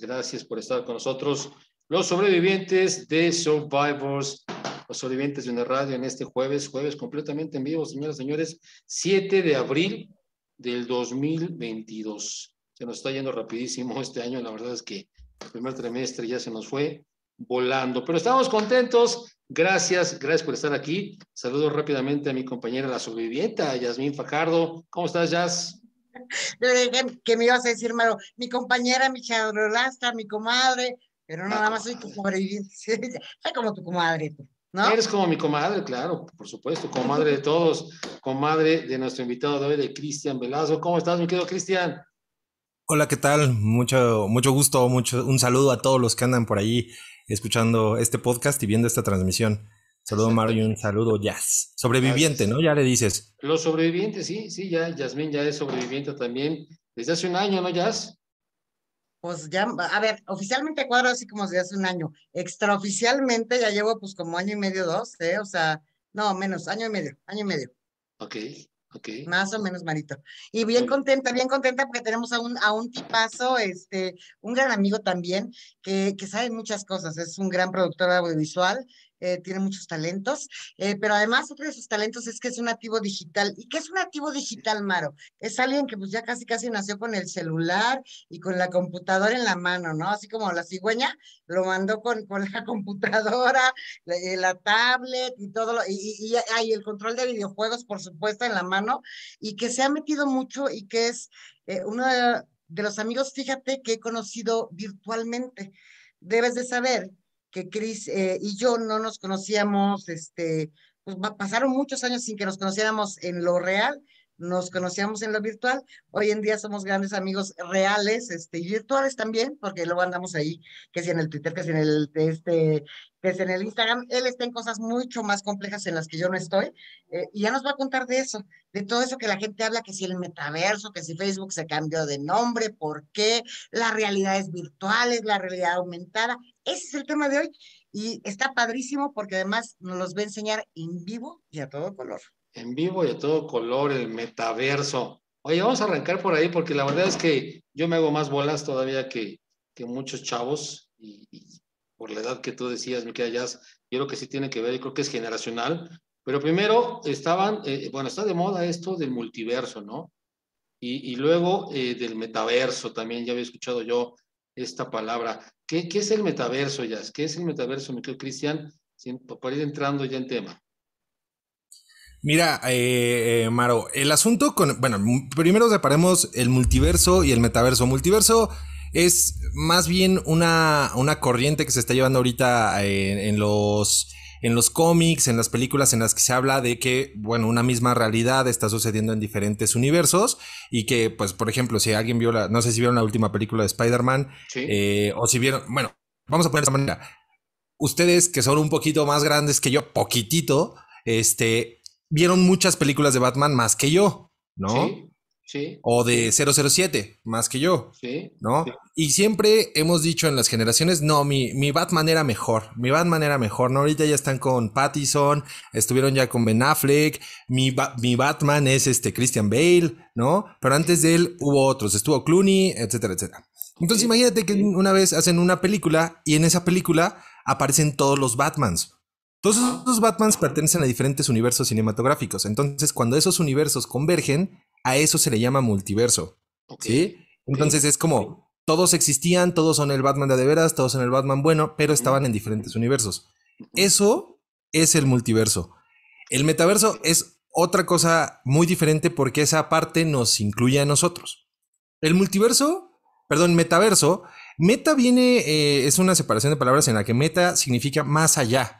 Gracias por estar con nosotros, los sobrevivientes de Survivors, los sobrevivientes de una radio en este jueves, jueves completamente en vivo, señoras y señores, 7 de abril del 2022. Se nos está yendo rapidísimo este año, la verdad es que el primer trimestre ya se nos fue volando, pero estamos contentos. Gracias, gracias por estar aquí. Saludo rápidamente a mi compañera, la sobreviviente, Yasmín Fajardo. ¿Cómo estás, Yas? que me ibas a decir, malo mi compañera, mi chadrolasta, mi comadre, pero ah, nada más soy tu sobreviviente. soy como tu comadre, ¿no? Eres como mi comadre, claro, por supuesto, comadre de todos, comadre de nuestro invitado de hoy, de Cristian Velazo. ¿Cómo estás, mi querido Cristian? Hola, ¿qué tal? Mucho, mucho gusto, mucho, un saludo a todos los que andan por ahí escuchando este podcast y viendo esta transmisión. Saludo Mario un saludo Jazz. Sobreviviente, ¿no? Ya le dices. Los sobrevivientes, sí, sí, ya, Yasmín ya es sobreviviente también. Desde hace un año, ¿no, Jazz? Pues ya, a ver, oficialmente cuadro así como desde hace un año. Extraoficialmente ya llevo pues como año y medio, dos, ¿eh? O sea, no, menos, año y medio, año y medio. Ok, ok. Más o menos, Marito. Y bien contenta, bien contenta porque tenemos a un, a un tipazo, este, un gran amigo también, que, que sabe muchas cosas, es un gran productor audiovisual, eh, tiene muchos talentos, eh, pero además otro de sus talentos es que es un activo digital. ¿Y qué es un activo digital, Maro? Es alguien que pues ya casi casi nació con el celular y con la computadora en la mano, ¿no? Así como la cigüeña lo mandó con, con la computadora, eh, la, tablet y todo, y, y, y, el control de videojuegos, por supuesto, en la mano, y que se ha metido mucho y que es uno de, de los amigos, fíjate, que he conocido virtualmente. Debes de saber que Cris eh, y yo no nos conocíamos, este, pues, pasaron muchos años sin que nos conociéramos en lo real nos conocíamos en lo virtual, hoy en día somos grandes amigos reales este, y virtuales también, porque luego andamos ahí, que si en el Twitter, que si en el, este, que en el Instagram, él está en cosas mucho más complejas en las que yo no estoy, eh, y ya nos va a contar de eso, de todo eso que la gente habla, que si el metaverso, que si Facebook se cambió de nombre, por qué, las realidades virtuales, la realidad aumentada, ese es el tema de hoy, y está padrísimo porque además nos los va a enseñar en vivo y a todo color en vivo y a todo color, el metaverso. Oye, vamos a arrancar por ahí porque la verdad es que yo me hago más bolas todavía que, muchos chavos y, por la edad que tú decías, Miquel, Jazz, yo creo que sí tiene que ver y creo que es generacional. Pero primero estaban, eh, eh, bueno, está de moda esto del multiverso, ¿no? Y, luego eh, del metaverso también, ya había escuchado yo esta palabra. ¿Qué, es el metaverso, Jazz? ¿Qué es el metaverso, Miquel Cristian? Para ir entrando ya en tema. Mira, eh, eh, Maro, el asunto con. Bueno, primero separemos el multiverso y el metaverso. Multiverso es más bien una, una corriente que se está llevando ahorita eh, en, los en los cómics, en las películas en las que se habla de que, bueno, una misma realidad está sucediendo en diferentes universos y que, pues, por ejemplo, si alguien vio la, no sé si vieron la última película de Spider-Man, eh, o si vieron, bueno, vamos a poner de esta manera, ustedes que son un poquito más grandes que yo, poquitito, este, vieron muchas películas de Batman más que yo, ¿no? Sí. Sí. O de 007, más que yo. Sí, ¿No? Y siempre hemos dicho en las generaciones, no, mi, Batman era mejor, mi Batman era mejor, ¿no? Ahorita ya están con Pattison, estuvieron ya con Ben Affleck, mi, mi Batman es este Christian Bale, ¿no? Pero antes de él hubo otros, estuvo Clooney, etcétera, etcétera. Entonces imagínate que una vez hacen una película y en esa película aparecen todos los Batmans. Todos esos Batmans pertenecen a diferentes universos cinematográficos. Entonces, cuando esos universos convergen, a eso se le llama multiverso. Entonces es como todos existían, todos son el Batman de, de veras, todos son el Batman bueno, pero estaban en diferentes universos. Eso es el multiverso. El metaverso es otra cosa muy diferente porque esa parte nos incluye a nosotros. El multiverso, perdón, metaverso, meta viene, eh, es una separación de palabras en la que meta significa más allá.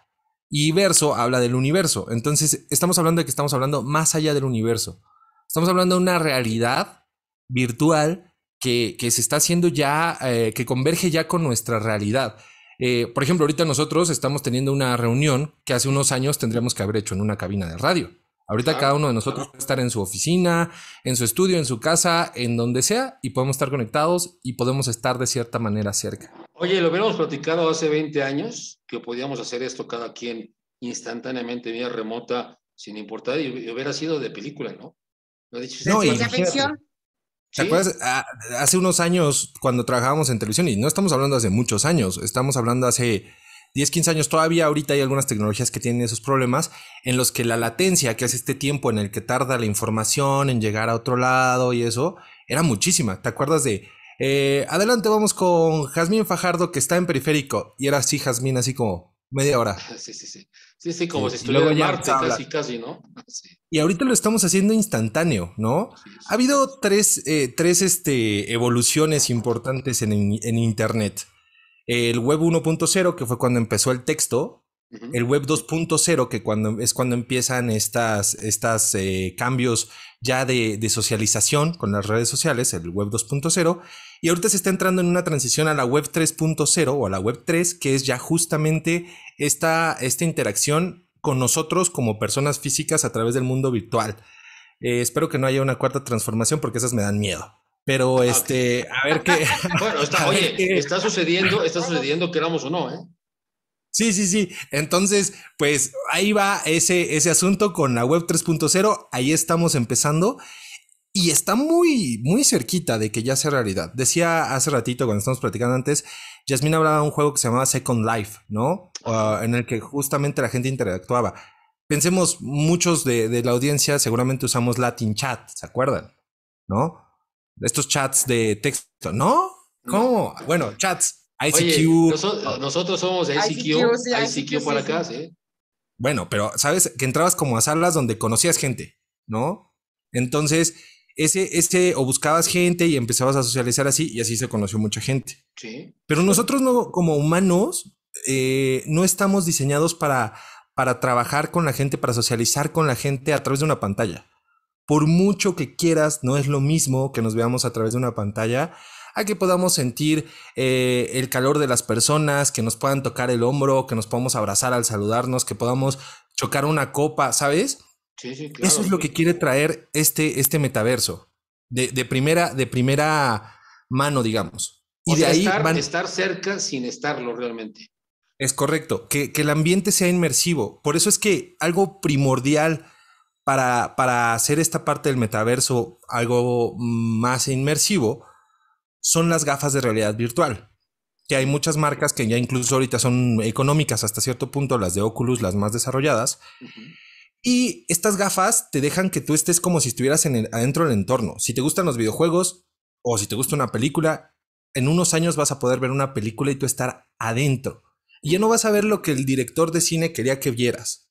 Y verso habla del universo. Entonces, estamos hablando de que estamos hablando más allá del universo. Estamos hablando de una realidad virtual que, se está haciendo ya, eh, que converge ya con nuestra realidad. Eh, por ejemplo, ahorita nosotros estamos teniendo una reunión que hace unos años tendríamos que haber hecho en una cabina de radio. Ahorita cada uno de nosotros puede estar en su oficina, en su estudio, en su casa, en donde sea, y podemos estar conectados y podemos estar de cierta manera cerca. Oye, lo hubiéramos platicado hace 20 años, que podíamos hacer esto cada quien instantáneamente, vía remota, sin importar, y hubiera sido de película, ¿no? No, no ¿Te acuerdas? Ah, hace unos años, cuando trabajábamos en televisión, y no estamos hablando hace muchos años, estamos hablando hace 10, 15 años, todavía ahorita hay algunas tecnologías que tienen esos problemas, en los que la latencia, que hace este tiempo en el que tarda la información en llegar a otro lado y eso, era muchísima. ¿Te acuerdas de eh, adelante, vamos con Jazmín Fajardo, que está en periférico. Y era sí, Jazmín, así como media hora. Sí, sí, sí. Sí, sí, como si estuviera en casi, casi, ¿no? Y ahorita lo estamos haciendo instantáneo, ¿no? ha habido eh, tres, este, evoluciones importantes en, Internet. El web 1.0, que fue cuando empezó el texto. El web 2.0, que cuando, es cuando empiezan estos estas, eh, cambios ya de, de socialización con las redes sociales, el web 2.0 y ahorita se está entrando en una transición a la web 3.0 o a la web 3, que es ya justamente esta, esta interacción con nosotros como personas físicas a través del mundo virtual. Eh, espero que no haya una cuarta transformación porque esas me dan miedo. Pero ah, este, a ver qué. bueno, está, oye, está sucediendo, está sucediendo, queramos o no, ¿eh? Sí, sí, sí. Entonces, pues ahí va ese, ese asunto con la web 3.0. Ahí estamos empezando y está muy, muy cerquita de que ya sea realidad. Decía hace ratito, cuando estamos platicando antes, Yasmin hablaba de un juego que se llamaba Second Life, ¿no? Ah, en el que justamente la gente interactuaba. Pensemos, muchos de, la audiencia seguramente usamos Latin Chat, ¿se acuerdan? ¿No? Estos chats de texto, ¿no? ¿Cómo? Bueno, chats. ICQ. nosotros somos ICQ, ICQ, por para acá, sí. Bueno, pero sabes que entrabas como a salas donde conocías gente, ¿no? Entonces, ese, ese, o buscabas gente y empezabas a socializar así y así se conoció mucha gente. Sí. Pero nosotros no, como humanos, eh, no estamos diseñados para, para trabajar con la gente, para socializar con la gente a través de una pantalla. Por mucho que quieras, no es lo mismo que nos veamos a través de una pantalla a que podamos sentir eh, el calor de las personas, que nos puedan tocar el hombro, que nos podamos abrazar al saludarnos, que podamos chocar una copa, ¿sabes? Eso es lo que quiere traer este, este metaverso, de, primera, de primera mano, digamos. Y de ahí estar, estar cerca sin estarlo realmente. Es correcto, que, el ambiente sea inmersivo. Por eso es que algo primordial para, para hacer esta parte del metaverso algo más inmersivo son las gafas de realidad virtual. Que hay muchas marcas que ya incluso ahorita son económicas hasta cierto punto, las de Oculus, las más desarrolladas, y estas gafas te dejan que tú estés como si estuvieras en adentro del entorno. Si te gustan los videojuegos o si te gusta una película, en unos años vas a poder ver una película y tú estar adentro. Y ya no vas a ver lo que el director de cine quería que vieras.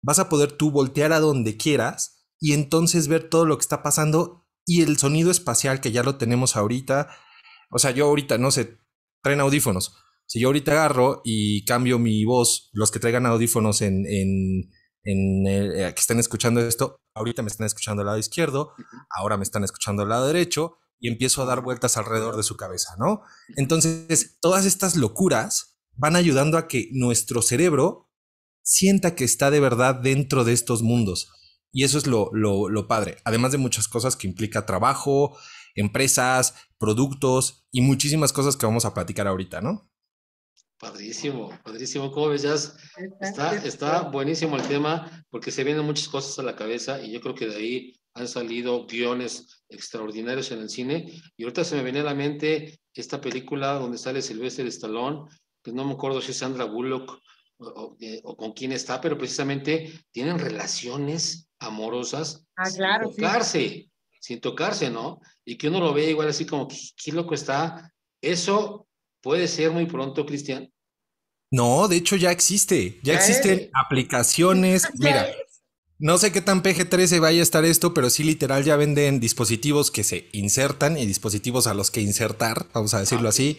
Vas a poder tú voltear a donde quieras y entonces ver todo lo que está pasando y el sonido espacial que ya lo tenemos ahorita. O sea, yo ahorita, no sé, traen audífonos. Si yo ahorita agarro y cambio mi voz, los que traigan audífonos en en el, eh, que estén escuchando esto, ahorita me están escuchando al lado izquierdo, ahora me están escuchando al lado derecho y empiezo a dar vueltas alrededor de su cabeza, ¿no? Entonces, todas estas locuras van ayudando a que nuestro cerebro sienta que está de verdad dentro de estos mundos. Y eso es lo, lo, lo padre, además de muchas cosas que implica trabajo, empresas, productos y muchísimas cosas que vamos a platicar ahorita, ¿no? Padrísimo, padrísimo. ¿Cómo ves, Está, buenísimo el tema porque se vienen muchas cosas a la cabeza y yo creo que de ahí han salido guiones extraordinarios en el cine. Y ahorita se me viene a la mente esta película donde sale Sylvester Stallone, que pues no me acuerdo si es Sandra Bullock eh, o, con quién está, pero precisamente tienen relaciones amorosas ah, sin tocarse, sin tocarse, ¿no? Y que uno lo ve igual así como, qué loco está. Eso puede ser muy pronto, Cristian, no, de hecho ya existe, ya, existen aplicaciones. Mira, no sé qué tan PG-13 vaya a estar esto, pero sí literal ya venden dispositivos que se insertan y dispositivos a los que insertar, vamos a decirlo así.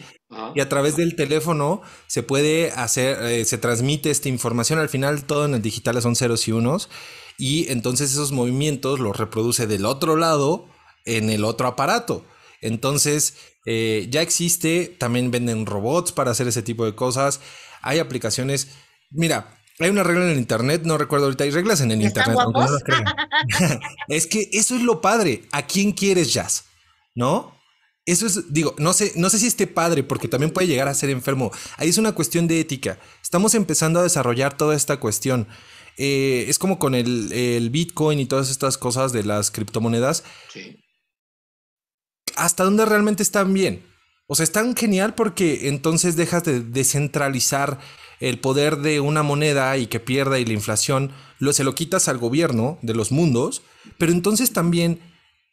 Y a través del teléfono se puede hacer, eh, se transmite esta información. Al final todo en el digital son ceros y unos. Y entonces esos movimientos los reproduce del otro lado en el otro aparato. Entonces, eh, ya existe, también venden robots para hacer ese tipo de cosas, hay aplicaciones, mira. Hay una regla en el internet, no recuerdo ahorita, hay reglas en el internet. es que eso es lo padre. ¿A quién quieres jazz? ¿No? Eso es, digo, no sé, no sé si esté padre, porque también puede llegar a ser enfermo. Ahí es una cuestión de ética. Estamos empezando a desarrollar toda esta cuestión. Eh, es como con el, el, Bitcoin y todas estas cosas de las criptomonedas. Sí hasta dónde realmente están bien. O sea, están genial porque entonces dejas de descentralizar el poder de una moneda y que pierda y la inflación, lo, se lo quitas al gobierno de los mundos, pero entonces también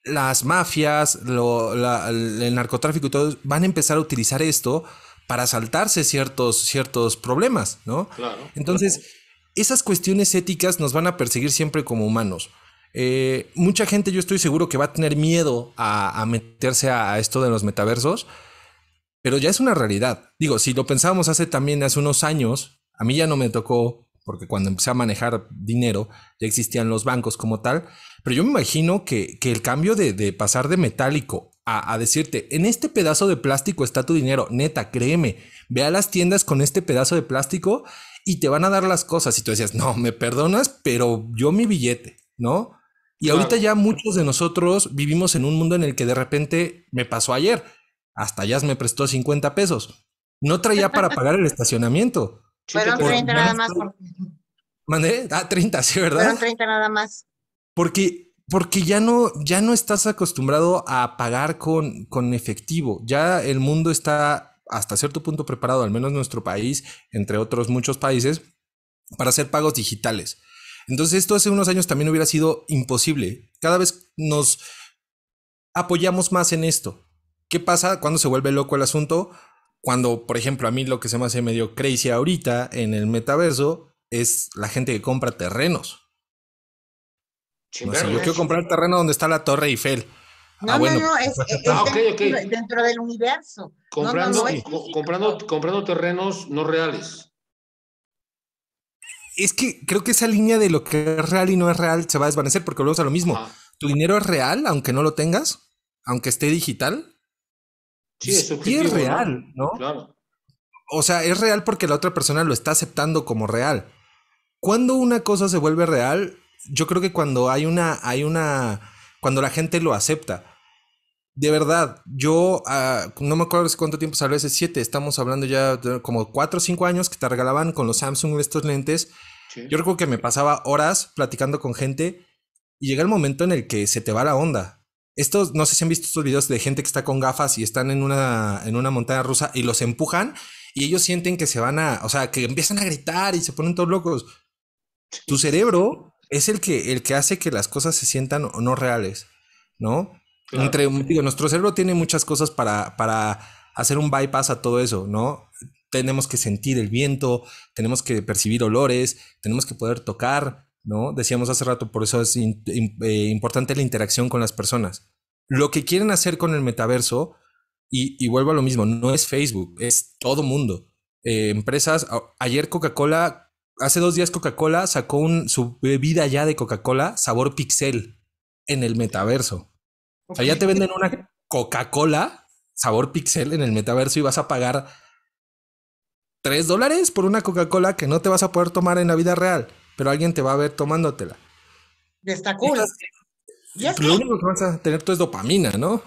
las mafias, el narcotráfico y todo, van a empezar a utilizar esto para saltarse ciertos, ciertos problemas, ¿no? entonces, esas cuestiones éticas nos van a perseguir siempre como humanos. Eh, mucha gente yo estoy seguro que va a tener miedo a, meterse a, esto de los metaversos, pero ya es una realidad. Digo, si lo pensábamos hace también hace unos años, a mí ya no me tocó, porque cuando empecé a manejar dinero ya existían los bancos como tal, pero yo me imagino que, el cambio de, pasar de metálico a, a decirte, en este pedazo de plástico está tu dinero, neta, créeme, ve a las tiendas con este pedazo de plástico y te van a dar las cosas. Y tú decías, no, me perdonas, pero yo mi billete, ¿no? Y ahorita ya muchos de nosotros vivimos en un mundo en el que de repente me pasó ayer, hasta ya me prestó 50 pesos. No traía para pagar el estacionamiento. Fueron 30 nada más. Mandé, ah, 30, sí, ¿verdad? Fueron 30 nada más. Porque porque ya no, ya no estás acostumbrado a pagar con, con, efectivo. Ya el mundo está hasta cierto punto preparado, al menos nuestro país, entre otros muchos países, para hacer pagos digitales. Entonces esto hace unos años también hubiera sido imposible. Cada vez nos apoyamos más en esto. ¿Qué pasa cuando se vuelve loco el asunto? Cuando, por ejemplo, a mí lo que se me hace medio crazy ahorita en el metaverso es la gente que compra terrenos. yo ¿eh? quiero comprar el terreno donde está la Torre Eiffel. No, ah, no, no, pues, es, ah, Dentro, del universo. comprando, comprando terrenos no reales es que creo que esa línea de lo que es real y no es real se va a desvanecer porque volvemos a lo mismo. Tu dinero es real, aunque no lo tengas, aunque esté digital. Sí, es, es real, ¿no? Claro. O sea, es real porque la otra persona lo está aceptando como real. Cuando una cosa se vuelve real, yo creo que cuando hay una, hay una, cuando la gente lo acepta. De verdad, yo ah, no me acuerdo cuánto tiempo salió ese siete, Estamos hablando ya como cuatro o cinco años que te regalaban con los Samsung estos lentes. Yo recuerdo que me pasaba horas platicando con gente y llega el momento en el que se te va la onda. Estos, no sé si han visto estos videos de gente que está con gafas y están en una, en una montaña rusa y los empujan y ellos sienten que se van a, o sea, que empiezan a gritar y se ponen todos locos. Tu cerebro es el que, el que hace que las cosas se sientan no reales, ¿no? Entre, nuestro cerebro tiene muchas cosas para, hacer un bypass a todo eso, ¿no? Tenemos que sentir el viento, tenemos que percibir olores, tenemos que poder tocar, ¿no? Decíamos hace rato, por eso es eh, importante la interacción con las personas. Lo que quieren hacer con el metaverso, y, vuelvo a lo mismo, no es Facebook, es todo mundo. Eh, empresas, ayer Coca-Cola, hace dos días Coca-Cola sacó su bebida ya de Coca-Cola, sabor pixel, en el metaverso. O sea, ya te venden una Coca-Cola sabor pixel en el metaverso y vas a pagar 3 dólares por una Coca-Cola que no te vas a poder tomar en la vida real, pero alguien te va a ver tomándotela. Está Lo único que vas a tener tú es dopamina, ¿no?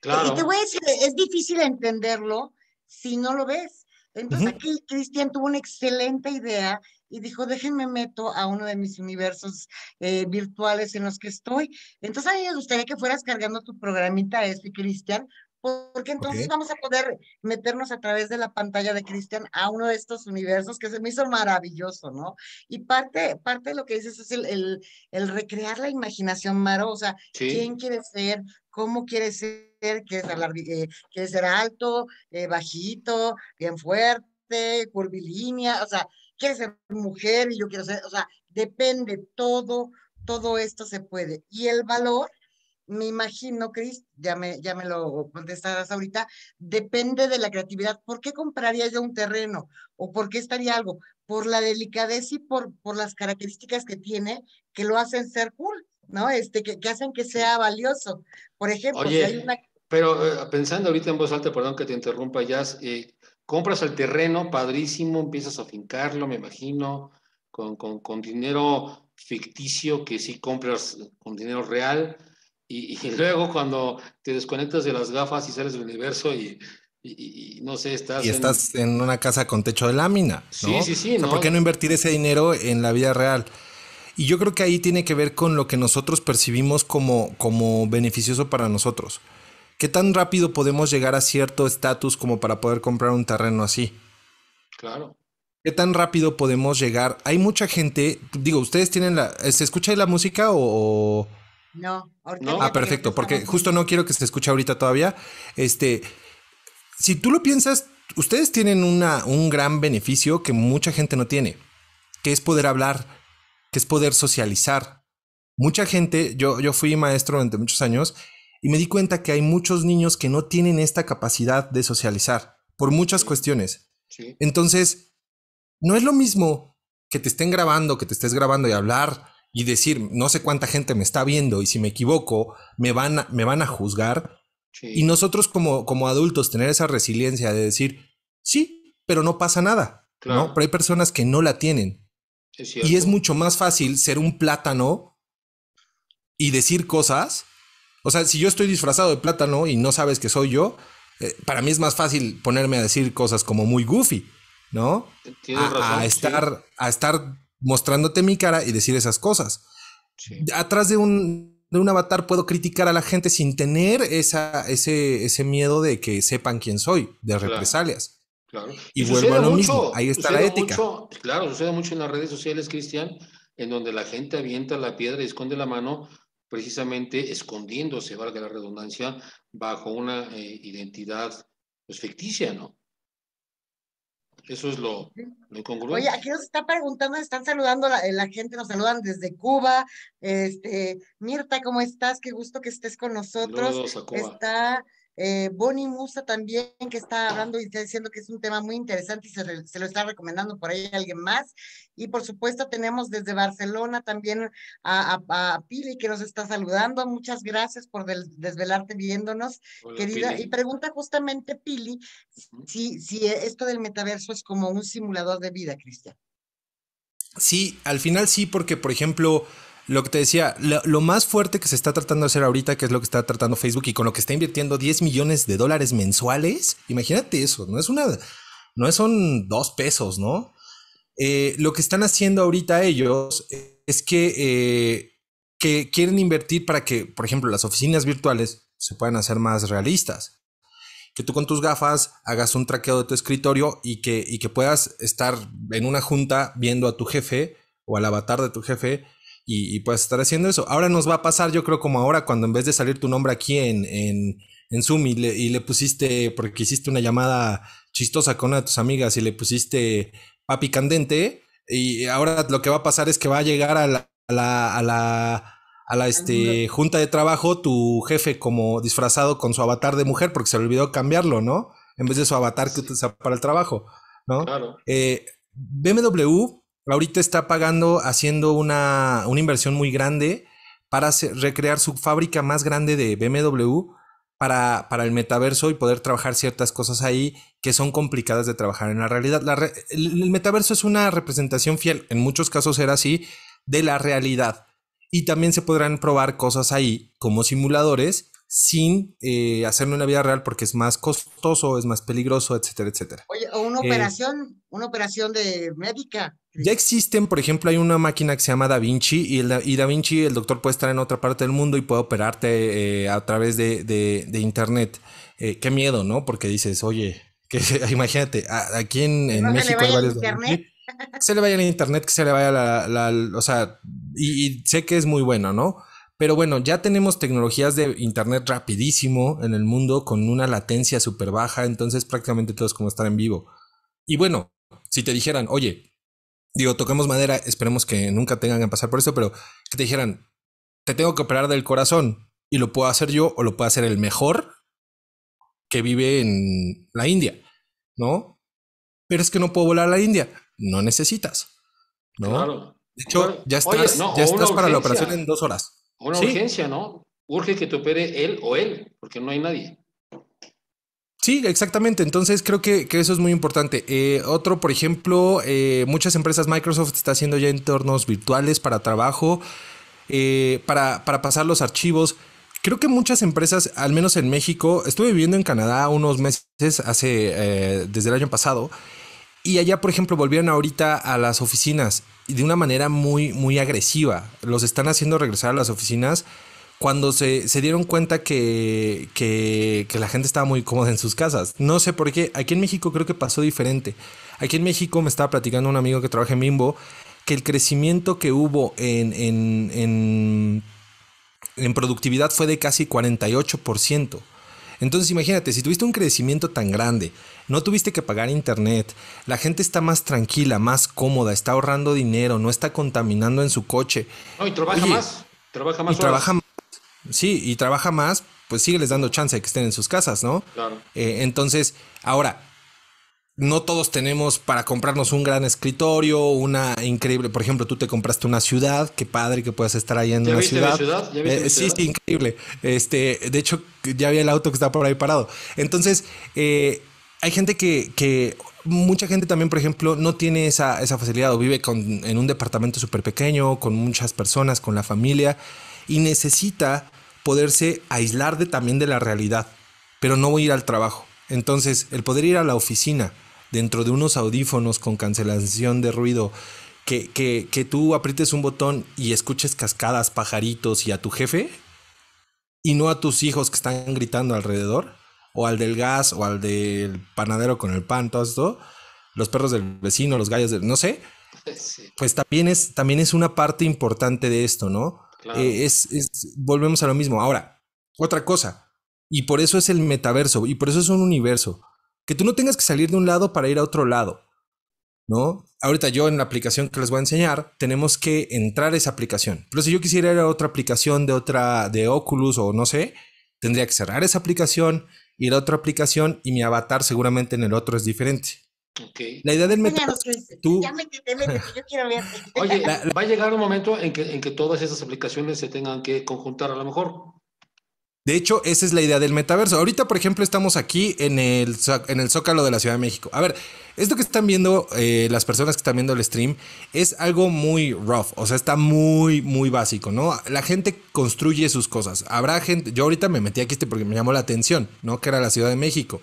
Claro. Y te voy a decir, es difícil entenderlo si no lo ves. Entonces aquí Cristian tuvo una excelente idea y dijo, déjenme meto a uno de mis universos eh, virtuales en los que estoy. Entonces a mí me gustaría que fueras cargando tu programita, este, Cristian, porque entonces vamos a poder meternos a través de la pantalla de Cristian a uno de estos universos que se me hizo maravilloso, ¿no? Y parte, parte de lo que dices es el, recrear la imaginación, Maro, o sea, ¿quién quiere ser? ¿Cómo quiere ser? ¿Quieres, hablar, eh, ser alto, eh, bajito, bien fuerte, curvilínea? O sea, quieres ser mujer y yo quiero ser, o sea, depende todo, todo esto se puede. Y el valor, me imagino, Cris, ya me, ya me lo contestarás ahorita, depende de la creatividad. ¿Por qué compraría yo un terreno? ¿O por qué estaría algo? Por la delicadez y por, por las características que tiene que lo hacen ser cool, ¿no? Este, que, que hacen que sea valioso. Por ejemplo, si hay una... Pero eh, pensando ahorita en voz alta, perdón que te interrumpa, Jazz, eh, compras el terreno, padrísimo, empiezas a fincarlo, me imagino, con, con, con dinero ficticio que sí compras con dinero real. Y, luego cuando te desconectas de las gafas y sales del universo y, no sé, estás... Y estás en... una casa con techo de lámina. Sí, sí, sí. ¿no? ¿Por qué no invertir ese dinero en la vida real? Y yo creo que ahí tiene que ver con lo que nosotros percibimos como, como beneficioso para nosotros. ¿Qué tan rápido podemos llegar a cierto estatus como para poder comprar un terreno así? Claro. ¿Qué tan rápido podemos llegar? Hay mucha gente, digo, ustedes tienen la... ¿Se escucha la música o...? No, ahorita no. Ah, perfecto, porque justo no quiero que se escuche ahorita todavía. Este, si tú lo piensas, ustedes tienen una, un gran beneficio que mucha gente no tiene, que es poder hablar, que es poder socializar. Mucha gente, yo, yo fui maestro durante muchos años y me di cuenta que hay muchos niños que no tienen esta capacidad de socializar por muchas cuestiones. Entonces, no es lo mismo que te estén grabando, que te estés grabando y hablar y decir, no sé cuánta gente me está viendo y si me equivoco, me van a, me van a juzgar. Y nosotros como, como adultos tener esa resiliencia de decir, sí, pero no pasa nada. ¿no? Pero hay personas que no la tienen. y es mucho más fácil ser un plátano y decir cosas o sea, si yo estoy disfrazado de plátano y no sabes que soy yo, eh, para mí es más fácil ponerme a decir cosas como muy goofy, ¿no? Tienes a, razón. A estar, a estar mostrándote mi cara y decir esas cosas. Atrás de un, de un avatar puedo criticar a la gente sin tener esa, ese, ese miedo de que sepan quién soy, de represalias. Claro. Y, vuelvo a lo mucho, mismo, ahí está la ética. claro, sucede mucho en las redes sociales, Cristian, en donde la gente avienta la piedra y esconde la mano precisamente escondiéndose, valga la redundancia, bajo una eh, identidad pues, ficticia, ¿no? Eso es lo, lo, incongruente. Oye, aquí nos está preguntando, están saludando, la, gente nos saludan desde Cuba. Este, Mirta, ¿cómo estás? Qué gusto que estés con nosotros. Está eh, Bonnie Musa también, que está hablando y está diciendo que es un tema muy interesante y se, lo está recomendando por ahí a alguien más. Y por supuesto, tenemos desde Barcelona también a, Pili, que nos está saludando. Muchas gracias por desvelarte viéndonos, querida. Y pregunta justamente, Pili, si, si esto del metaverso es como un simulador de vida, Cristian. Sí, al final sí, porque por ejemplo lo que te decía, lo, más fuerte que se está tratando de hacer ahorita, que es lo que está tratando Facebook y con lo que está invirtiendo 10 millones de dólares mensuales, imagínate eso, no es una, no son dos pesos, ¿no? Eh, lo que están haciendo ahorita ellos es que, eh, que quieren invertir para que, por ejemplo, las oficinas virtuales se puedan hacer más realistas. Que tú con tus gafas hagas un traqueo de tu escritorio y que, y que puedas estar en una junta viendo a tu jefe o al avatar de tu jefe y, y, pues, estar haciendo eso. Ahora nos va a pasar, yo creo, como ahora, cuando en vez de salir tu nombre aquí en, en, Zoom y le, pusiste, porque hiciste una llamada chistosa con una de tus amigas y le pusiste papi candente, y ahora lo que va a pasar es que va a llegar a la, a la, a la, este, junta de trabajo tu jefe como disfrazado con su avatar de mujer, porque se le olvidó cambiarlo, ¿no? En vez de su avatar que utiliza para el trabajo, ¿no? Claro. Eh, BMW ahorita está pagando, haciendo una, inversión muy grande para recrear su fábrica más grande de BMW para, el metaverso y poder trabajar ciertas cosas ahí que son complicadas de trabajar en la realidad. el, el metaverso es una representación fiel, en muchos casos era así, de la realidad. Y también se podrán probar cosas ahí como simuladores sin eh, una vida real porque es más costoso, es más peligroso, etcétera, etcétera. Oye, o una eh, operación, una operación de médica. Ya existen, por ejemplo, hay una máquina que se llama Da Vinci y, Da Vinci, el doctor puede estar en otra parte del mundo y puede operarte eh, a través de, internet. Eh, qué miedo, ¿no? Porque dices, oye, que, imagínate, aquí en, México se le vaya el internet, que se le vaya la, o sea, y, sé que es muy bueno, ¿no? Pero bueno, ya tenemos tecnologías de internet rapidísimo en el mundo con una latencia súper baja, entonces prácticamente todo es como estar en vivo. Y bueno, si te dijeran, oye, digo, toquemos madera, esperemos que nunca tengan que pasar por eso, pero que te dijeran, te tengo que operar del corazón y lo puedo hacer yo o lo puede hacer el mejor que vive en la India, ¿no? Pero es que no puedo volar a la India, no necesitas, ¿no? Claro. De hecho, ya estás, ya estás para la operación en dos horas. Una urgencia, ¿no? Urge que te opere él o él, porque no hay nadie. Sí, exactamente. Entonces creo que, eso es muy importante. Eh, otro, por ejemplo, eh, muchas empresas Microsoft está haciendo ya entornos virtuales para trabajo, eh, para, pasar los archivos. Creo que muchas empresas, al menos en México, estuve viviendo en Canadá unos meses hace, desde el año pasado, y allá, por ejemplo, volvieron ahorita a las oficinas de una manera muy, muy agresiva. Los están haciendo regresar a las oficinas cuando se, dieron cuenta que, la gente estaba muy cómoda en sus casas. No sé por qué. Aquí en México creo que pasó diferente. Aquí en México me estaba platicando un amigo que trabaja en Bimbo que el crecimiento que hubo en, en, en productividad fue de casi 48%. Entonces imagínate, si tuviste un crecimiento tan grande, no tuviste que pagar internet, la gente está más tranquila, más cómoda, está ahorrando dinero, no está contaminando en su coche. No, y trabaja más, trabaja más. trabaja más. Sí, y trabaja más, pues sigue les dando chance de que estén en sus casas, ¿no? Claro. Eh, entonces, ahora, no todos tenemos para comprarnos un gran escritorio, una increíble, por ejemplo, tú te compraste una ciudad, qué padre que puedas estar ahí en una ciudad. Eh, sí, sí, increíble. Este, de hecho, ya había el auto que estaba por ahí parado. Entonces, eh, hay gente que, que, mucha gente también, por ejemplo, no tiene esa, esa facilidad o vive con, en un departamento súper pequeño, con muchas personas, con la familia, y necesita poderse aislar de, también de la realidad. Pero no voy a ir al trabajo entonces, el poder ir a la oficina dentro de unos audífonos con cancelación de ruido, que, que, que tú aprietes un botón y escuches cascadas, pajaritos y a tu jefe, y no a tus hijos que están gritando alrededor, o al del gas, o al del panadero con el pan, todo esto, los perros del vecino, los gallos del, no sé, pues también es, también es una parte importante de esto, ¿no? Eh, volvemos a lo mismo. Ahora, otra cosa, y por eso es el metaverso, y por eso es un universo. Que tú no tengas que salir de un lado para ir a otro lado, ¿no? Ahorita yo en la aplicación que les voy a enseñar, tenemos que entrar a esa aplicación. Pero si yo quisiera ir a otra aplicación de otra, de Oculus o no sé, tendría que cerrar esa aplicación, ir a otra aplicación y mi avatar seguramente en el otro es diferente. La idea del metaverso. Tú... Ya me yo quiero ver. Oye, va a llegar un momento en que, en que todas esas aplicaciones se tengan que conjuntar a lo mejor. De hecho, esa es la idea del metaverso. Ahorita, por ejemplo, estamos aquí en el, en el Zócalo de la Ciudad de México. A ver, esto que están viendo eh, las personas que están viendo el stream es algo muy rough, o sea, está muy, muy básico, ¿no? La gente construye sus cosas. Habrá gente, yo ahorita me metí aquí este porque me llamó la atención, ¿no? Que era la Ciudad de México.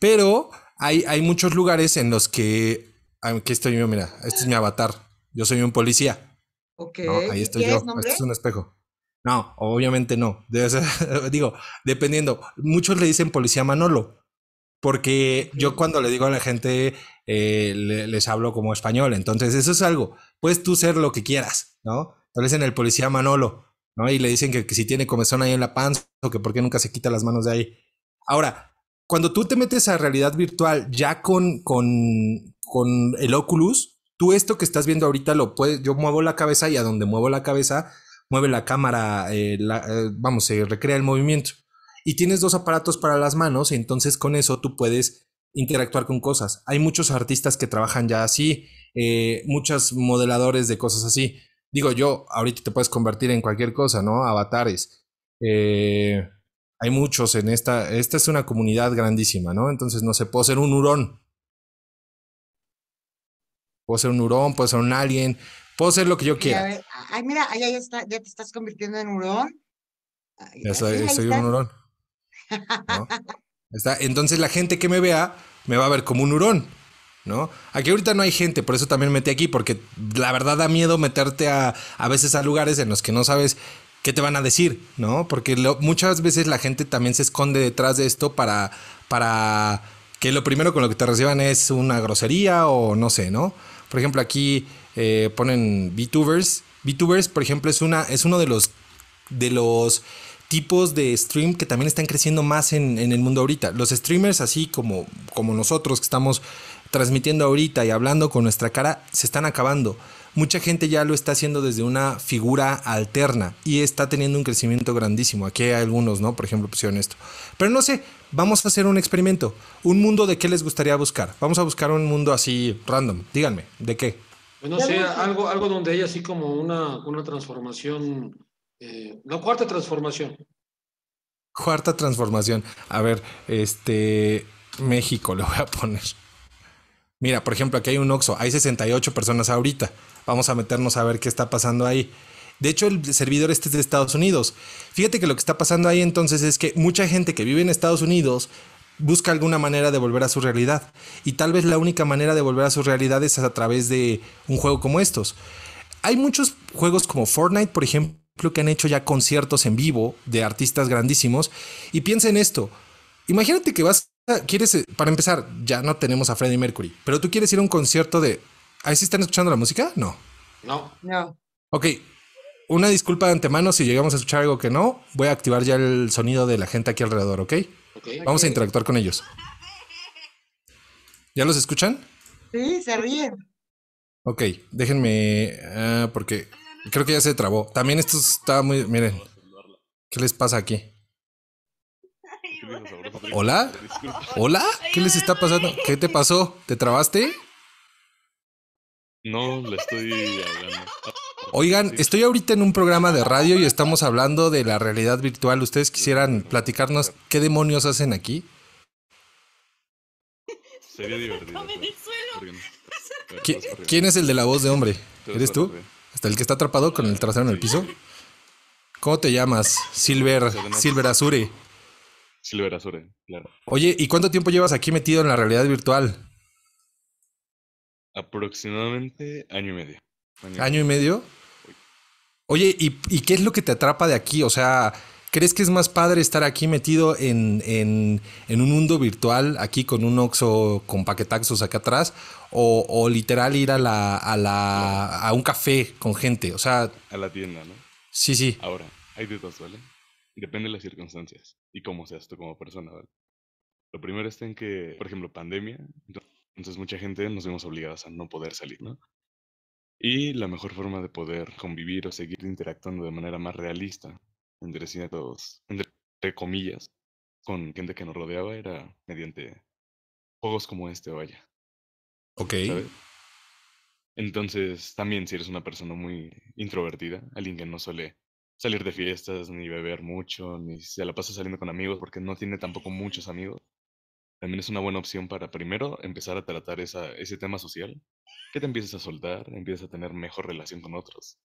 Pero hay, hay muchos lugares en los que, ah, aquí estoy yo, mira, este es mi avatar, yo soy un policía. Ok. Ahí estoy yo, este es un espejo. No, obviamente no. Ser, digo, dependiendo. Muchos le dicen policía Manolo, porque yo cuando le digo a la gente, eh, les hablo como español. Entonces, eso es algo. Puedes tú ser lo que quieras, ¿no? Entonces, en el policía Manolo, ¿no? Y le dicen que, si tiene comezón ahí en la panza o que por nunca se quita las manos de ahí. Ahora, cuando tú te metes a realidad virtual ya con, con, con el Oculus, tú esto que estás viendo ahorita lo puedes, yo muevo la cabeza y a donde muevo la cabeza mueve la cámara, eh, eh, vamos, se recrea el movimiento. Y tienes dos aparatos para las manos, entonces con eso tú puedes interactuar con cosas. Hay muchos artistas que trabajan ya así, eh, muchos modeladores de cosas así. Digo yo, ahorita te puedes convertir en cualquier cosa, ¿no? Avatares. hay muchos en esta. Esta es una comunidad grandísima, ¿no? Entonces, no sé, puedo ser un hurón. Puedo ser un hurón, puedo ser un alien, Puedo hacer lo que yo quiera. ay, mira, ahí, ya te estás convirtiendo en hurón. ya soy, un hurón. Está. Entonces la gente que me vea me va a ver como un hurón, ¿no? Aquí ahorita no hay gente, por eso también metí aquí, porque la verdad da miedo meterte a, a veces a lugares en los que no sabes qué te van a decir, ¿no? Porque muchas veces la gente también se esconde detrás de esto para, para que lo primero con lo que te reciban es una grosería o no sé, ¿no? Por ejemplo, aquí eh, ponen VTubers. VTubers, por ejemplo, es, una, es uno de los, de los tipos de stream que también están creciendo más en, el mundo ahorita. Los streamers, así como, como nosotros que estamos transmitiendo ahorita y hablando con nuestra cara, se están acabando mucha gente ya lo está haciendo desde una figura alterna y está teniendo un crecimiento grandísimo. Aquí hay algunos, ¿no? Por ejemplo, pusieron esto. Pero no sé, vamos a hacer un experimento. Un mundo de qué les gustaría buscar. Vamos a buscar un mundo así random. Díganme, ¿de qué? bueno pues no algo, algo donde hay así como una, una transformación, la eh, cuarta transformación. Cuarta transformación. A ver, este, México le voy a poner. Mira, por ejemplo, aquí hay un oxo hay 68 personas ahorita. Vamos a meternos a ver qué está pasando ahí. De hecho, el servidor este es de Estados Unidos. Fíjate que lo que está pasando ahí entonces es que mucha gente que vive en Estados Unidos busca alguna manera de volver a su realidad. Y tal vez la única manera de volver a su realidad es a través de un juego como estos. Hay muchos juegos como Fortnite, por ejemplo, que han hecho ya conciertos en vivo de artistas grandísimos. Y piensa en esto. Imagínate que vas, a, quieres, eh, para empezar, ya no tenemos a Freddie Mercury, pero tú quieres ir a un concierto de... ¿Ahí sí están escuchando la música? No. No. No. Ok, una disculpa de antemano si llegamos a escuchar algo que no. Voy a activar ya el sonido de la gente aquí alrededor, ¿ok? Vamos a interactuar con ellos. ¿Ya los escuchan? Sí, se ríen. Ok, déjenme, ah, porque creo que ya se trabó. También esto está muy, miren, ¿qué les pasa aquí? ¿Hola? ¿Hola? ¿Qué les está pasando? ¿Qué te pasó? ¿Te trabaste? No, le estoy hablando. Oigan, estoy ahorita en un programa de radio y estamos hablando de la realidad virtual. ¿Ustedes quisieran platicarnos qué demonios hacen aquí? Sería divertido. Pues, ¿Quién es el de la voz de hombre? ¿Eres tú? ¿Hasta el que está atrapado con el trasero en el piso? ¿Cómo te llamas? Silver, Silver Azure. Silver Azure, claro. Oye, ¿y cuánto tiempo llevas aquí metido en la realidad virtual? Aproximadamente año y medio. ¿Año y medio? Oye, ¿y, qué es lo que te atrapa de aquí? O sea, ¿crees que es más padre estar aquí metido en, un mundo virtual, aquí con un oxo con paquetaxos acá atrás? O, literal ir a a un café con gente, o sea... A la tienda, ¿no? Sí, sí. Ahora, hay de dos, ¿vale? Depende de las circunstancias y cómo seas tú como persona, ¿vale? Lo primero está en que, por ejemplo, pandemia, entonces mucha gente nos vemos obligados a no poder salir, ¿no? Y la mejor forma de poder convivir o seguir interactuando de manera más realista, entre todos, entre comillas, con gente que nos rodeaba era mediante juegos como este, vaya. Ok. Entonces, también si eres una persona muy introvertida, alguien que no suele salir de fiestas, ni beber mucho, ni se la pasa saliendo con amigos, porque no tiene tampoco muchos amigos, también es una buena opción para primero empezar a tratar esa, ese tema social, que te empieces a soltar, empieces a tener mejor relación con otros.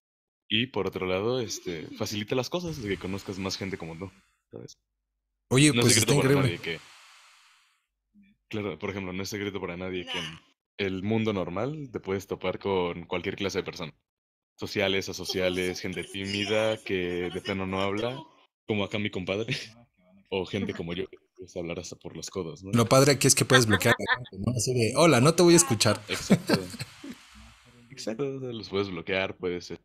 Y por otro lado, este, facilita las cosas, que conozcas más gente como tú, ¿sabes? Oye, no pues es secreto para nadie Claro, por ejemplo, no es secreto para nadie que en el mundo normal te puedes topar con cualquier clase de persona. Sociales, asociales, gente tímida que de plano no habla, como acá mi compadre, ah, o gente como yo, Puedes hablar hasta por los codos. ¿no? Lo padre aquí es que puedes bloquear. ¿no? Así de, hola, no te voy a escuchar. Exacto. Exacto, los puedes bloquear, puedes eh,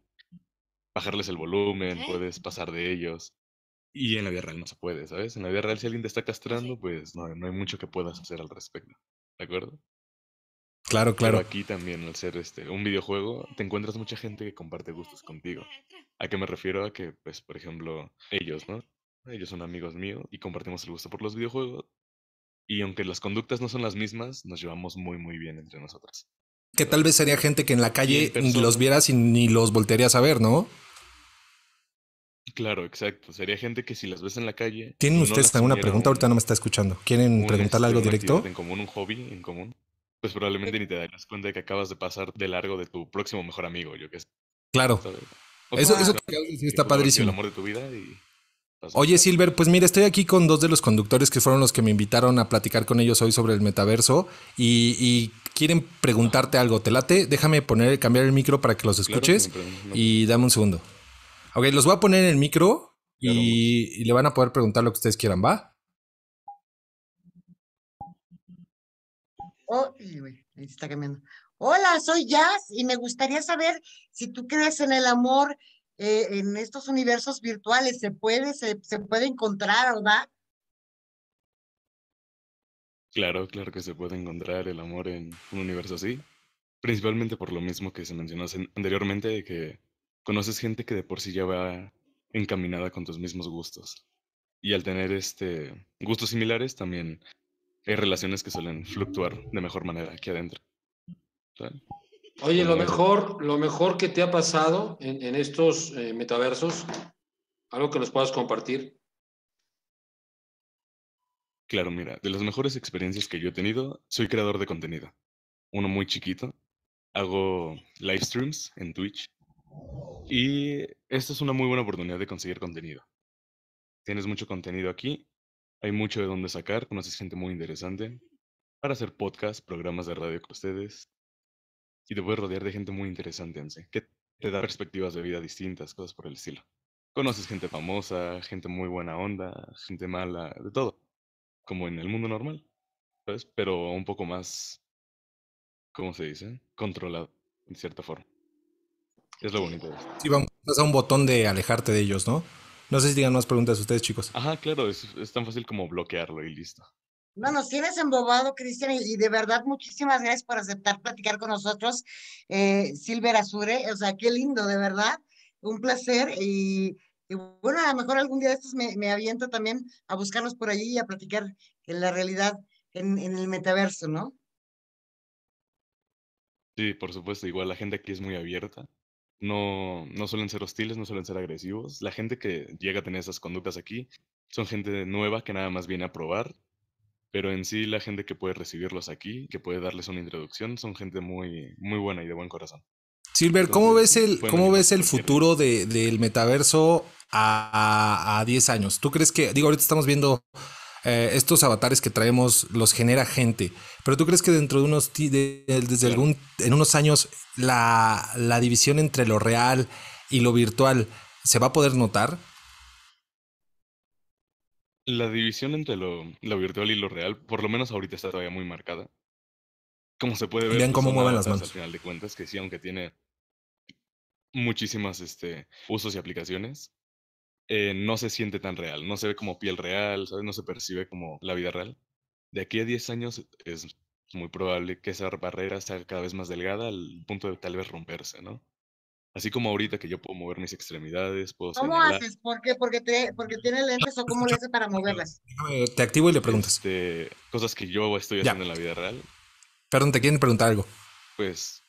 bajarles el volumen, ¿Eh? puedes pasar de ellos. Y en la vida real no se puede, ¿sabes? En la vida real si alguien te está castrando, pues no, no hay mucho que puedas hacer al respecto. ¿De acuerdo? Claro, claro. Pero aquí también, al ser este, un videojuego, te encuentras mucha gente que comparte gustos contigo. ¿A qué me refiero? A que, pues, por ejemplo, ellos, ¿no? ellos son amigos míos y compartimos el gusto por los videojuegos. Y aunque las conductas no son las mismas, nos llevamos muy, muy bien entre nosotras. Que tal vez sería gente que en la calle ni los vieras y ni los voltearías a ver, ¿no? Claro, exacto. Sería gente que si las ves en la calle. ¿Tienen ustedes alguna pregunta? Ahorita no me está escuchando. ¿Quieren preguntarle algo directo? En común, un hobby en común. Pues probablemente ni te darás cuenta de que acabas de pasar de largo de tu próximo mejor amigo, yo qué sé. Claro. Eso, eso está padrísimo. El amor de tu vida y Oye, Silver, pues mira, estoy aquí con dos de los conductores que fueron los que me invitaron a platicar con ellos hoy sobre el metaverso y, quieren preguntarte algo. ¿Te late? Déjame poner, cambiar el micro para que los escuches y dame un segundo. Ok, los voy a poner en el micro y, le van a poder preguntar lo que ustedes quieran, ¿va? Oh, está cambiando. Hola, soy Jazz y me gustaría saber si tú crees en el amor eh, en estos universos virtuales, se puede, se, puede encontrar, ¿verdad? Claro, claro que se puede encontrar el amor en un universo así, principalmente por lo mismo que se mencionó anteriormente, de que conoces gente que de por sí ya va encaminada con tus mismos gustos. Y al tener este gustos similares, también hay relaciones que suelen fluctuar de mejor manera aquí adentro. Oye, lo mejor, lo mejor que te ha pasado en, estos eh, metaversos, algo que nos puedas compartir. Claro, mira, de las mejores experiencias que yo he tenido, soy creador de contenido. Uno muy chiquito. Hago live streams en Twitch. Y esta es una muy buena oportunidad de conseguir contenido. Tienes mucho contenido aquí, hay mucho de dónde sacar, conoces gente muy interesante para hacer podcasts, programas de radio con ustedes, y te puedes rodear de gente muy interesante, sí, que te da perspectivas de vida distintas, cosas por el estilo. Conoces gente famosa, gente muy buena onda, gente mala, de todo, como en el mundo normal, ¿sabes? Pero un poco más, ¿cómo se dice? Controlado, en cierta forma. Es lo bonito de esto. Sí, vamos a un botón de alejarte de ellos, ¿no? No sé si digan más preguntas a ustedes, chicos. Ajá, claro, es tan fácil como bloquearlo y listo. No, nos tienes embobado, Cristian, y, de verdad muchísimas gracias por aceptar platicar con nosotros, eh, Silver Azure. O sea, qué lindo, de verdad, un placer. Y, bueno, a lo mejor algún día de estos me, me, aviento también a buscarlos por allí y a platicar en la realidad, en, el metaverso, ¿no? Sí, por supuesto, igual la gente aquí es muy abierta. No, no suelen ser hostiles, no suelen ser agresivos. La gente que llega a tener esas conductas aquí son gente nueva que nada más viene a probar pero en sí la gente que puede recibirlos aquí, que puede darles una introducción, son gente muy, muy buena y de buen corazón. Silver, ¿cómo ves el, ¿cómo ves el futuro del metaverso a, 10 años? ¿Tú crees que, digo, ahorita estamos viendo eh, estos avatares que traemos los genera gente. Pero tú crees que dentro de unos, desde algún, en unos años, la, la, división entre lo real y lo virtual se va a poder notar? la división entre lo, virtual y lo real, por lo menos ahorita está todavía muy marcada. Como se puede ver. Pues cómo mueven las manos. Al final de cuentas, que sí, aunque tiene muchísimas este, usos y aplicaciones, eh, no se siente tan real. No se ve como piel real, ¿sabes? No se percibe como la vida real. De aquí a 10 años es muy probable que esa barrera sea cada vez más delgada al punto de tal vez romperse, ¿no? Así como ahorita que yo puedo mover mis extremidades, puedo ¿Cómo haces? ¿Por qué? ¿Porque, porque tiene lentes o cómo pues, le hace para moverlas? Te activo y le preguntas. Este, cosas que yo estoy haciendo en la vida real. Perdón, te quieren preguntar algo. Pues,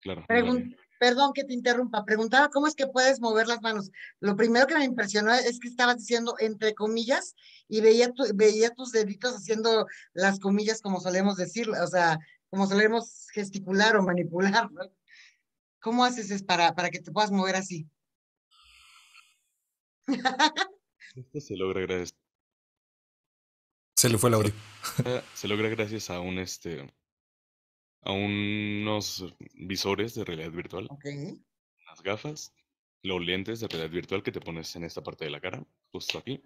claro. perdón que te interrumpa. Preguntaba cómo es que puedes mover las manos. Lo primero que me impresionó es que estabas diciendo entre comillas y veía, veía tus deditos haciendo las comillas como solemos decir, o sea, como solemos gesticular o manipular. ¿no? ¿Cómo haces es para, para que te puedas mover así? Esto se logra gracias. Se le fue la audio. Se logra gracias a un este a unos visores de realidad virtual. Las gafas, los lentes de realidad virtual que te pones en esta parte de la cara, justo aquí.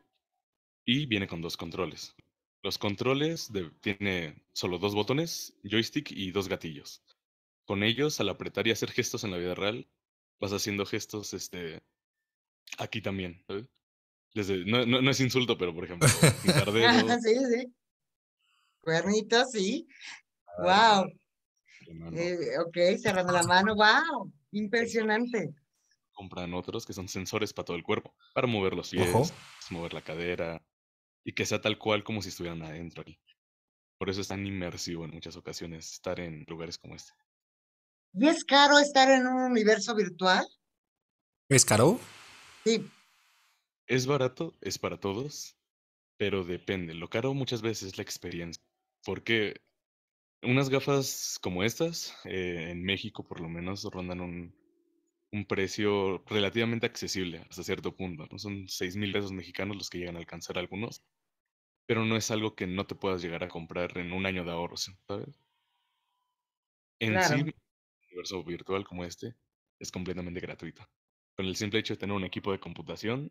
Y viene con dos controles. Los controles de, tiene solo dos botones, joystick y dos gatillos con ellos, al apretar y hacer gestos en la vida real, vas haciendo gestos este, aquí también. no, es insulto, pero por ejemplo, dedos. sí, sí. Cuernitos, sí. wow. Ah, eh, ok, cerrando la mano, wow. Impresionante. Compran otros que son sensores para todo el cuerpo, para mover los pies, pues, mover la cadera, y que sea tal cual como si estuvieran adentro aquí. Por eso es tan inmersivo en muchas ocasiones estar en lugares como este. ¿Y es caro estar en un universo virtual? ¿Es caro? Sí. Es barato, es para todos, pero depende. Lo caro muchas veces es la experiencia. Porque unas gafas como estas, eh, en México por lo menos, rondan un, precio relativamente accesible hasta cierto punto. ¿no? Son 6 mil pesos mexicanos los que llegan a alcanzar algunos, pero no es algo que no te puedas llegar a comprar en un año de ahorros, ¿sabes? En sí, universo virtual como este es completamente gratuito. Con el simple hecho de tener un equipo de computación,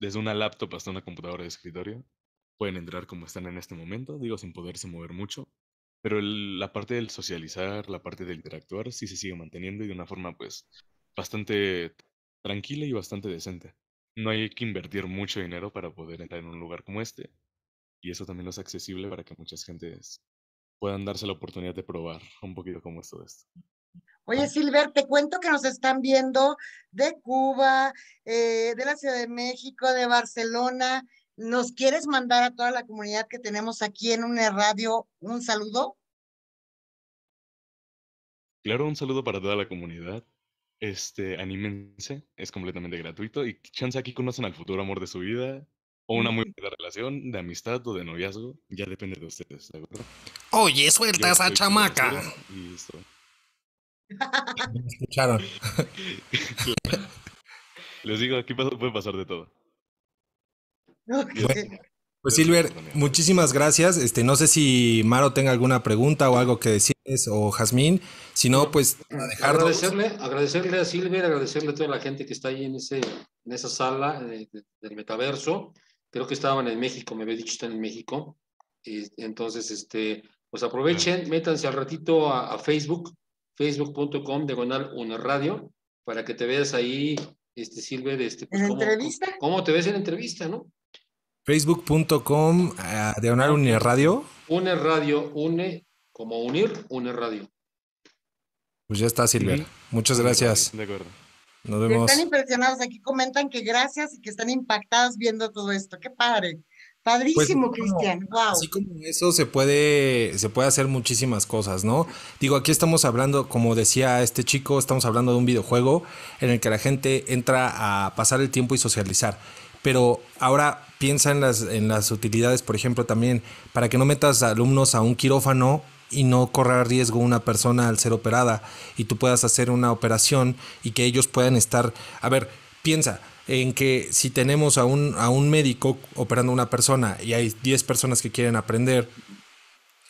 desde una laptop hasta una computadora de escritorio, pueden entrar como están en este momento, digo, sin poderse mover mucho. Pero la parte del socializar, la parte del interactuar, sí se sigue manteniendo y de una forma, pues, bastante tranquila y bastante decente. No hay que invertir mucho dinero para poder entrar en un lugar como este. Y eso también es accesible para que muchas gentes puedan darse la oportunidad de probar un poquito cómo es todo esto. Oye, Silver, te cuento que nos están viendo de Cuba, eh, de la Ciudad de México, de Barcelona. ¿Nos quieres mandar a toda la comunidad que tenemos aquí en una radio un saludo? Claro, un saludo para toda la comunidad. Este, anímense, es completamente gratuito y chance aquí conocen al futuro amor de su vida o una muy buena relación de amistad o de noviazgo, ya depende de ustedes, ¿de acuerdo? Oye, suelta esa chamaca. Y listo. Me escucharon. Les digo, aquí puede pasar de todo. pues Silver, muchísimas gracias. Este, no sé si Maro tenga alguna pregunta o algo que decirles o Jazmín, si no, pues Agradecerle, agradecerle a Silver, agradecerle a toda la gente que está ahí en, ese, en esa sala eh, del metaverso. Creo que estaban en México, me había dicho están en México. Y, entonces, este, pues aprovechen, métanse al ratito a, a Facebook, facebook.com una radio para que te veas ahí, este, de este. Pues, cómo, entrevista? ¿Cómo te ves en entrevista, no? Facebook.com uh, ah, diagonal radio Une radio, une, como unir, une radio. Pues ya está, Silvia. Muchas gracias. De acuerdo. Nos vemos. están impresionados aquí, comentan que gracias y que están impactados viendo todo esto. Qué padre. Pues Padrísimo, Cristian. Wow. Así como eso se puede, se puede hacer muchísimas cosas, ¿no? Digo, aquí estamos hablando, como decía este chico, estamos hablando de un videojuego en el que la gente entra a pasar el tiempo y socializar. Pero ahora piensa en las, en las utilidades, por ejemplo, también, para que no metas alumnos a un quirófano y no corra riesgo una persona al ser operada y tú puedas hacer una operación y que ellos puedan estar, a ver, piensa en que si tenemos a un, a un médico operando a una persona y hay 10 personas que quieren aprender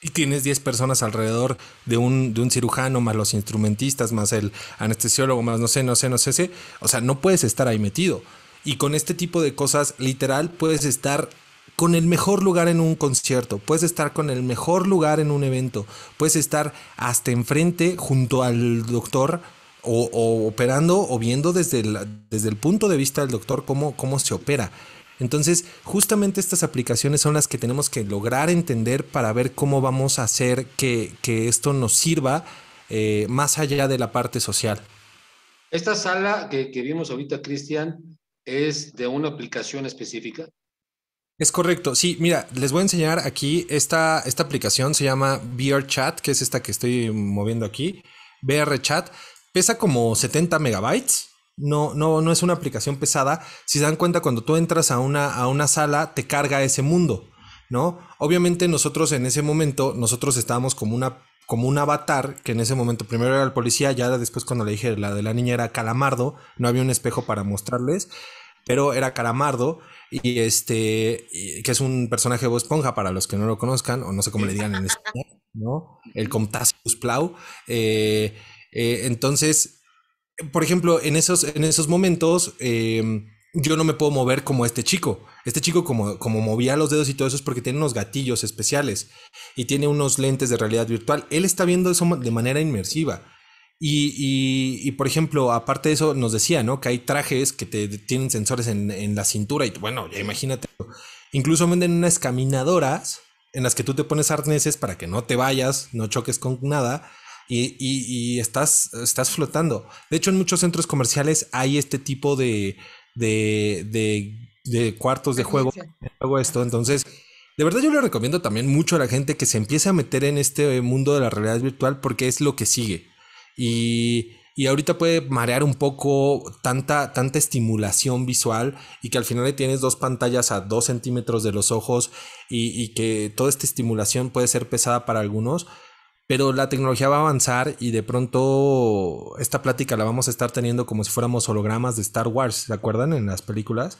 y tienes 10 personas alrededor de un, de un cirujano, más los instrumentistas, más el anestesiólogo, más no sé, no sé, no sé, sé, o sea, no puedes estar ahí metido. Y con este tipo de cosas, literal, puedes estar con el mejor lugar en un concierto, puedes estar con el mejor lugar en un evento, puedes estar hasta enfrente junto al doctor o, operando o viendo desde el, desde el punto de vista del doctor cómo, cómo se opera. Entonces, justamente estas aplicaciones son las que tenemos que lograr entender para ver cómo vamos a hacer que, esto nos sirva eh, más allá de la parte social. Esta sala que, que vimos ahorita, Cristian, es de una aplicación específica. Es correcto, sí, mira, les voy a enseñar aquí esta, esta aplicación, se llama VR Chat, que es esta que estoy moviendo aquí, VR Chat. Pesa como 70 megabytes. No, no, no es una aplicación pesada. Si se dan cuenta, cuando tú entras a una, a una sala, te carga ese mundo, ¿no? Obviamente nosotros en ese momento, nosotros estábamos como una como un avatar, que en ese momento primero era el policía, ya después cuando le dije la de la niña era Calamardo, no había un espejo para mostrarles, pero era Calamardo, y este, que es un personaje de Esponja para los que no lo conozcan, o no sé cómo le digan en español, ¿no? El Comtasius Plau, eh, eh, entonces, por ejemplo, en esos, en esos momentos, em, yo no me puedo mover como este chico. Este chico como, como movía los dedos y todo eso es porque tiene unos gatillos especiales y tiene unos lentes de realidad virtual. Él está viendo eso de manera inmersiva. Y, y, por ejemplo, aparte de eso, nos decía, ¿no? Que hay trajes que te tienen sensores en, en la cintura y bueno, ya imagínate. Incluso venden unas caminadoras en las que tú te pones arneses para que no te vayas, no choques con nada y, y, estás, estás flotando. De hecho, en muchos centros comerciales hay este tipo de, de, de, de cuartos de juego. Hago esto, entonces... De verdad yo le recomiendo también mucho a la gente que se empiece a meter en este mundo de la realidad virtual porque es lo que sigue. Y, y ahorita puede marear un poco tanta, tanta estimulación visual y que al final tienes dos pantallas a dos centímetros de los ojos y que toda esta estimulación puede ser pesada para algunos. Pero la tecnología va a avanzar y de pronto esta plática la vamos a estar teniendo como si fuéramos hologramas de Star Wars, ¿se acuerdan? En las películas.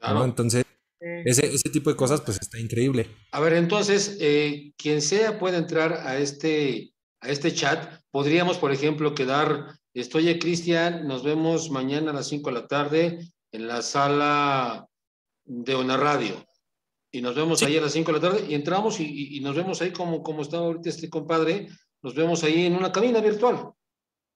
Entonces, ese, tipo de cosas pues está increíble. A ver, entonces, eh, quien sea puede entrar a este, a este chat. Podríamos, por ejemplo, quedar, estoy Cristian, nos vemos mañana a las 5 de la tarde en la sala de una radio. Y nos vemos ahí a las 5 de la tarde y entramos y, nos vemos ahí como, como está ahorita este compadre. Nos vemos ahí en una cabina virtual.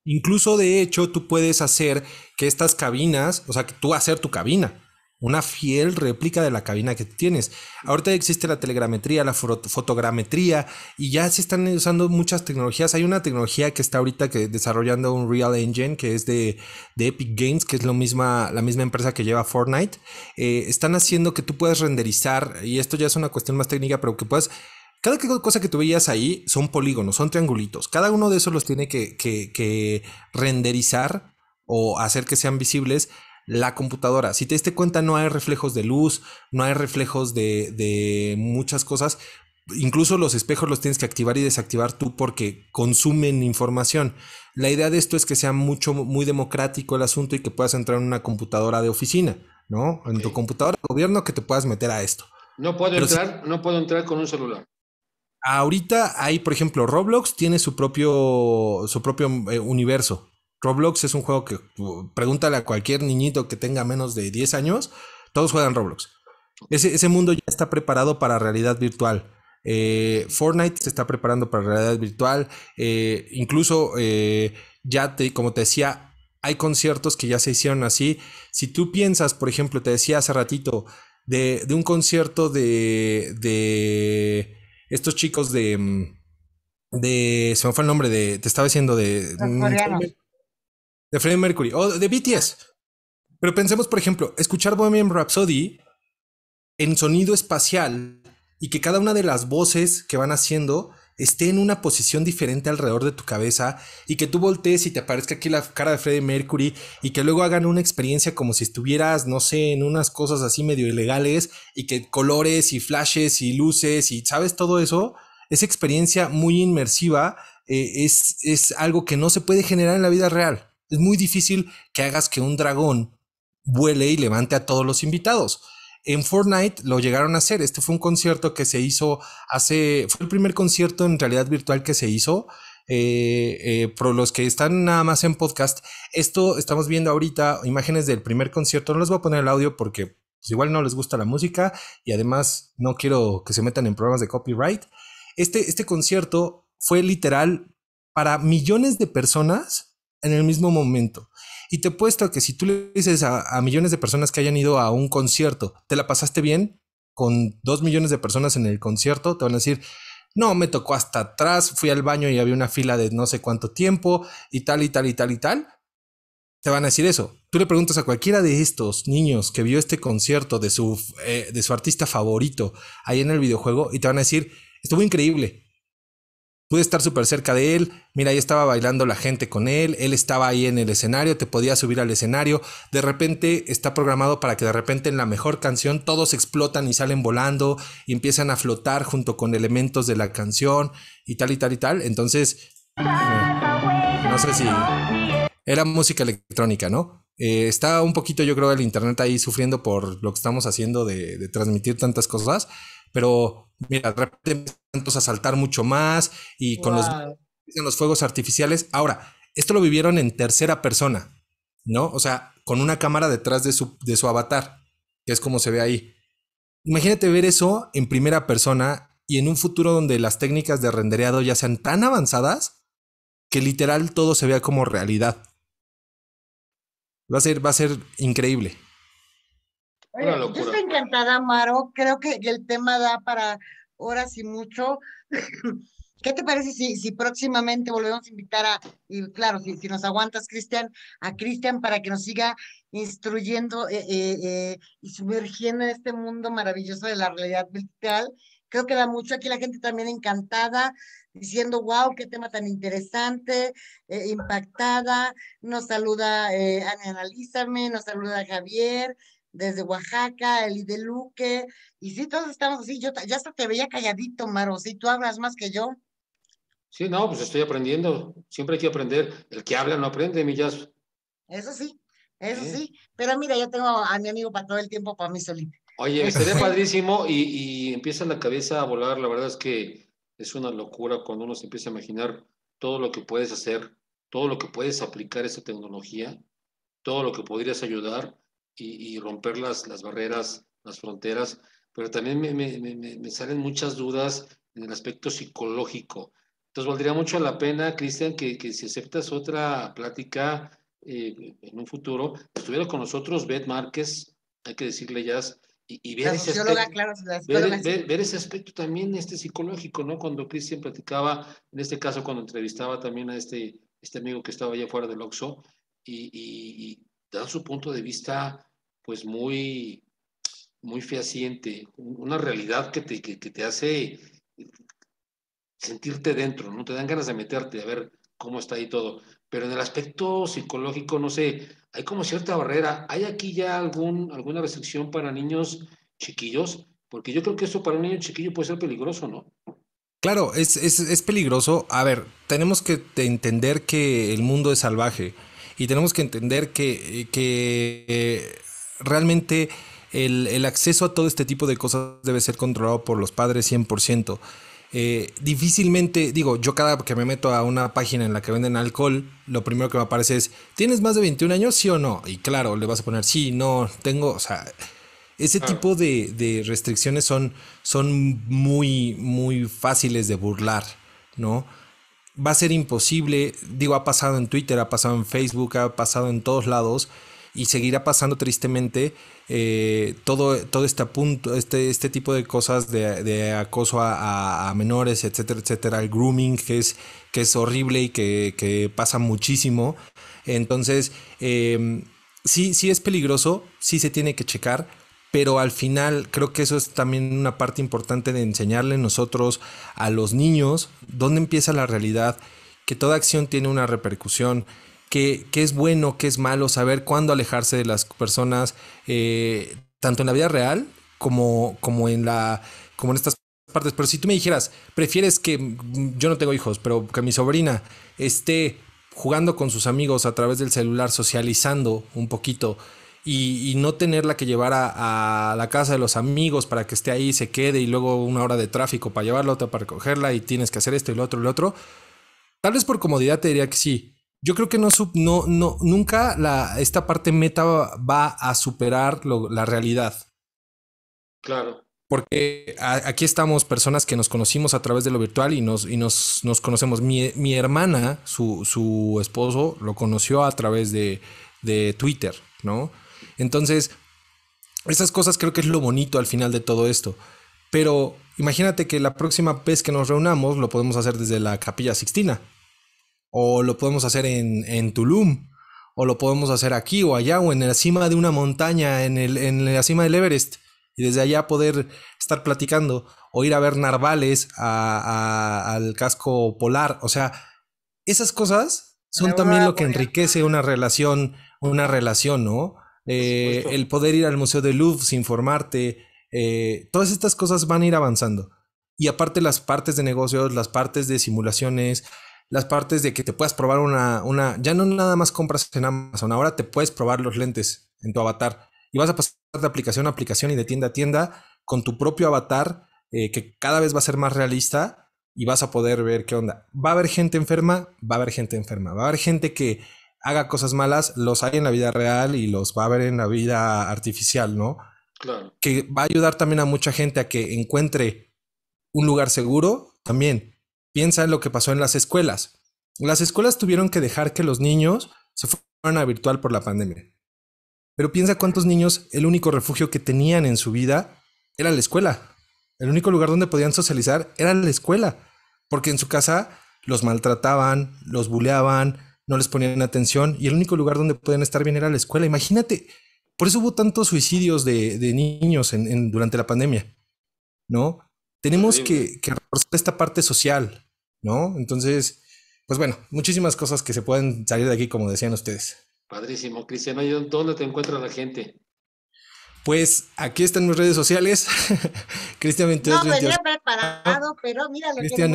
Incluso de hecho tú puedes hacer que estas cabinas, o sea, que tú hacer tu cabina una fiel réplica de la cabina que tienes. Ahorita existe la telegrametría, la fotogrametría y ya se están usando muchas tecnologías. Hay una tecnología que está ahorita que desarrollando un Real Engine que es de, Epic Games, que es misma, la misma empresa que lleva Fortnite. Eh, están haciendo que tú puedas renderizar, y esto ya es una cuestión más técnica, pero que puedas cada cosa que tú veías ahí son polígonos, son triangulitos. Cada uno de esos los tiene que, que renderizar o hacer que sean visibles la computadora. Si te diste cuenta, no hay reflejos de luz, no hay reflejos de, muchas cosas. Incluso los espejos los tienes que activar y desactivar tú porque consumen información. La idea de esto es que sea mucho, muy democrático el asunto y que puedas entrar en una computadora de oficina, ¿no? En tu computadora de gobierno que te puedas meter a esto. No puedo entrar, no puedo entrar con un celular. Ahorita hay, por ejemplo, Roblox tiene su propio, su propio eh, universo. Roblox es un juego que uh, pregúntale a cualquier niñito que tenga menos de 10 años, todos juegan Roblox. Ese, ese mundo ya está preparado para realidad virtual. Eh, Fortnite se está preparando para realidad virtual. Eh, incluso eh, ya, te, como te decía, hay conciertos que ya se hicieron así. Si tú piensas, por ejemplo, te decía hace ratito, de, un concierto de, estos chicos de... Mm, de se me fue el nombre de... Te estaba diciendo de... Mm, de Freddie Mercury o de BTS. Pero pensemos, por ejemplo, escuchar Bohemian Rhapsody en sonido espacial y que cada una de las voces que van haciendo esté en una posición diferente alrededor de tu cabeza y que tú voltees y te aparezca aquí la cara de Freddie Mercury y que luego hagan una experiencia como si estuvieras, no sé, en unas cosas así medio ilegales y que colores y flashes y luces y sabes todo eso, esa experiencia muy inmersiva eh, es algo que no se puede generar en la vida real. Es muy difícil que hagas que un dragón vuele y levante a todos los invitados. En Fortnite lo llegaron a hacer. Este fue un concierto que se hizo hace. Fue el primer concierto en realidad virtual que se hizo. Eh, eh, por los que están nada más en podcast, esto estamos viendo ahorita imágenes del primer concierto. No les voy a poner el audio porque pues, igual no les gusta la música y además no quiero que se metan en problemas de copyright. Este, este concierto fue literal para millones de personas en el mismo momento. Y te puesto que si tú le dices a, millones de personas que hayan ido a un concierto, ¿te la pasaste bien? Con dos millones de personas en el concierto, te van a decir, no, me tocó hasta atrás, fui al baño y había una fila de no sé cuánto tiempo y tal y tal y tal y tal. Te van a decir eso. Tú le preguntas a cualquiera de estos niños que vio este concierto de su, eh, de su artista favorito ahí en el videojuego y te van a decir, estuvo increíble, pude estar súper cerca de él, mira, ahí estaba bailando la gente con él, él estaba ahí en el escenario, te podía subir al escenario, de repente está programado para que de repente en la mejor canción todos explotan y salen volando y empiezan a flotar junto con elementos de la canción y tal y tal y tal, entonces, eh, no sé si era música electrónica, ¿no? Eh, está un poquito, yo creo, el internet ahí sufriendo por lo que estamos haciendo de transmitir tantas cosas, pero mira, de repente a saltar mucho más y con los, los fuegos artificiales. Ahora, esto lo vivieron en tercera persona, ¿no? O sea, con una cámara detrás de su, de su avatar, que es como se ve ahí. Imagínate ver eso en primera persona y en un futuro donde las técnicas de rendereado ya sean tan avanzadas que literal todo se vea como realidad. Va a ser, va a ser increíble yo estoy encantada, Maro. Creo que el tema da para horas y mucho. ¿Qué te parece si, próximamente volvemos a invitar a, y claro, si, nos aguantas, Cristian, a Cristian para que nos siga instruyendo eh, eh, eh, y sumergiendo en este mundo maravilloso de la realidad virtual? Creo que da mucho aquí la gente también encantada, diciendo, wow, qué tema tan interesante, impactada. Nos saluda Ana Analízame, nos saluda Javier, desde Oaxaca, el de Luque, y sí, todos estamos así. Yo ya hasta te veía calladito, Maro, si tú hablas más que yo. Sí, no, pues estoy aprendiendo, siempre hay que aprender. El que habla no aprende, mi jazz. Eso sí, eso eh. sí. Pero mira, yo tengo a mi amigo para todo el tiempo, para mí solito. Oye, sería padrísimo y, y empieza la cabeza a volar. La verdad es que es una locura cuando uno se empieza a imaginar todo lo que puedes hacer, todo lo que puedes aplicar esa tecnología, todo lo que podrías ayudar y, romper las, las, barreras, las fronteras, pero también me, me, me, me, salen muchas dudas en el aspecto psicológico. Entonces, valdría mucho la pena, Cristian, que, que, si aceptas otra plática eh, en un futuro, estuviera con nosotros Beth Márquez, hay que decirle ya, y, ver, ese aspecto, también este psicológico, ¿no? Cuando Cristian platicaba, en este caso cuando entrevistaba también a este, este amigo que estaba allá fuera del oxo y, dar su punto de vista pues muy, muy fehaciente, una realidad que te, hace sentirte dentro, ¿no? Te dan ganas de meterte, a ver cómo está ahí todo. Pero en el aspecto psicológico, no sé, hay como cierta barrera. ¿Hay aquí ya algún, alguna restricción para niños chiquillos? Porque yo creo que eso para un niño chiquillo puede ser peligroso, ¿no? Claro, es, peligroso. A ver, tenemos que entender que el mundo es salvaje y tenemos que entender que, eh, que eh, realmente el, acceso a todo este tipo de cosas debe ser controlado por los padres 100%. Eh, difícilmente, digo, yo cada que me meto a una página en la que venden alcohol, lo primero que me aparece es, ¿tienes más de 21 años? Sí o no. Y claro, le vas a poner, sí, no, tengo, o sea, ese tipo de, restricciones son, son muy, muy fáciles de burlar, ¿no? Va a ser imposible, digo, ha pasado en Twitter, ha pasado en Facebook, ha pasado en todos lados y seguirá pasando tristemente eh, todo, este, punto, este, este tipo de cosas de, acoso a, menores, etcétera, etcétera, el grooming que es, que es horrible y que, pasa muchísimo. Entonces, em, sí, sí es peligroso, sí se tiene que checar, pero al final creo que eso es también una parte importante de enseñarle nosotros a los niños dónde empieza la realidad, que toda acción tiene una repercusión qué, es bueno, qué es malo, saber cuándo alejarse de las personas, eh, tanto en la vida real como, como, en la, como en estas partes. Pero si tú me dijeras, prefieres que mm, yo no tengo hijos, pero que mi sobrina esté jugando con sus amigos a través del celular, socializando un poquito, y, no tenerla que llevar a, a, la casa de los amigos para que esté ahí, se quede y luego una hora de tráfico para llevarla, otra para recogerla y tienes que hacer esto y lo otro y lo otro. Tal vez por comodidad te diría que sí, yo creo que no, no, no nunca esta parte meta va a superar la realidad. Claro. Porque aquí estamos personas que nos conocimos a través de lo virtual y nos, conocemos. Mi, hermana, su, esposo, lo conoció a través de, de Twitter, ¿no? Entonces, esas cosas creo que es lo bonito al final de todo esto. Pero imagínate que la próxima vez que nos reunamos lo podemos hacer desde la Capilla Sixtina o lo podemos hacer en, en Tulum, o lo podemos hacer aquí o allá, o en la cima de una montaña, en, la cima del Everest, y desde allá poder estar platicando, o ir a ver narvales al casco polar, o sea, esas cosas son también lo que enriquece una relación, una relación, ¿no? Eh, el poder ir al Museo de Louvre sin formarte, eh, todas estas cosas van a ir avanzando. Y aparte las partes de negocios, las partes de simulaciones, las partes de que te puedas probar una, una, ya no nada más compras en Amazon, ahora te puedes probar los lentes en tu avatar y vas a pasar de aplicación a aplicación y de tienda a tienda con tu propio avatar eh, que cada vez va a ser más realista y vas a poder ver qué onda. Va a haber gente enferma, va a haber gente enferma, va a haber gente que haga cosas malas, los hay en la vida real y los va a haber en la vida artificial, ¿no? Claro. Que va a ayudar también a mucha gente a que encuentre un lugar seguro también Piensa en lo que pasó en las escuelas. Las escuelas tuvieron que dejar que los niños se fueran a virtual por la pandemia. Pero piensa cuántos niños el único refugio que tenían en su vida era la escuela. El único lugar donde podían socializar era la escuela. Porque en su casa los maltrataban, los buleaban, no les ponían atención y el único lugar donde podían estar bien era la escuela. Imagínate, por eso hubo tantos suicidios de, niños durante la pandemia, ¿no? Tenemos que, por esta parte social, ¿no? Entonces, pues bueno, muchísimas cosas que se pueden salir de aquí, como decían ustedes. Padrísimo, Cristiano. dónde te encuentra la gente? Pues aquí están mis redes sociales. Cristian 22. No, venía pues preparado, pero mira. Cristian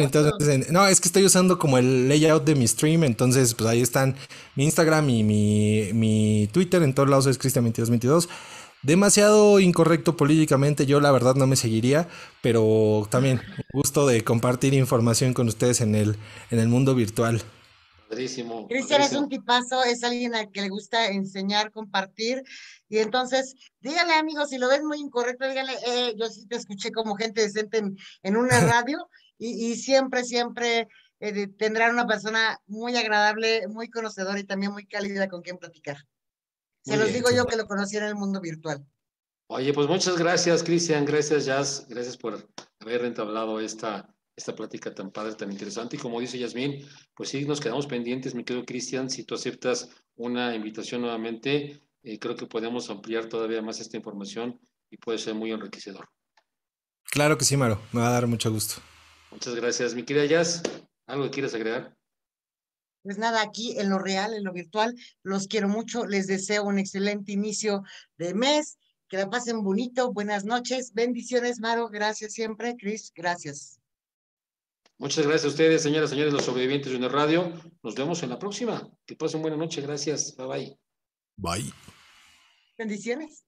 No, es que estoy usando como el layout de mi stream, entonces pues ahí están mi Instagram y mi, Twitter, en todos lados es Cristian 2222 demasiado incorrecto políticamente. Yo la verdad no me seguiría, pero también gusto de compartir información con ustedes en el, en el mundo virtual. Cristian es un tipazo, es alguien al que le gusta enseñar, compartir. Y entonces, díganle amigos, si lo ves muy incorrecto, díganle, eh, yo sí te escuché como gente decente en, una radio y, siempre, siempre eh, tendrán una persona muy agradable, muy conocedora y también muy cálida con quien platicar. Se los digo yo que lo conocí en el mundo virtual. Oye, pues muchas gracias, Cristian. Gracias, Jazz. Gracias por haber entablado esta, esta plática tan padre, tan interesante. Y como dice Yasmín, pues sí, nos quedamos pendientes, mi querido Cristian. Si tú aceptas una invitación nuevamente, eh, creo que podemos ampliar todavía más esta información y puede ser muy enriquecedor. Claro que sí, Maro. Me va a dar mucho gusto. Muchas gracias, mi querida Jazz. ¿Algo que quieras agregar? Pues nada, aquí en lo real, en lo virtual, los quiero mucho, les deseo un excelente inicio de mes, que la pasen bonito, buenas noches, bendiciones, Maro, gracias siempre, Chris, gracias. Muchas gracias a ustedes, señoras señores, los sobrevivientes de una radio. Nos vemos en la próxima. Que pasen buena noche. Gracias. bye. Bye. Bendiciones.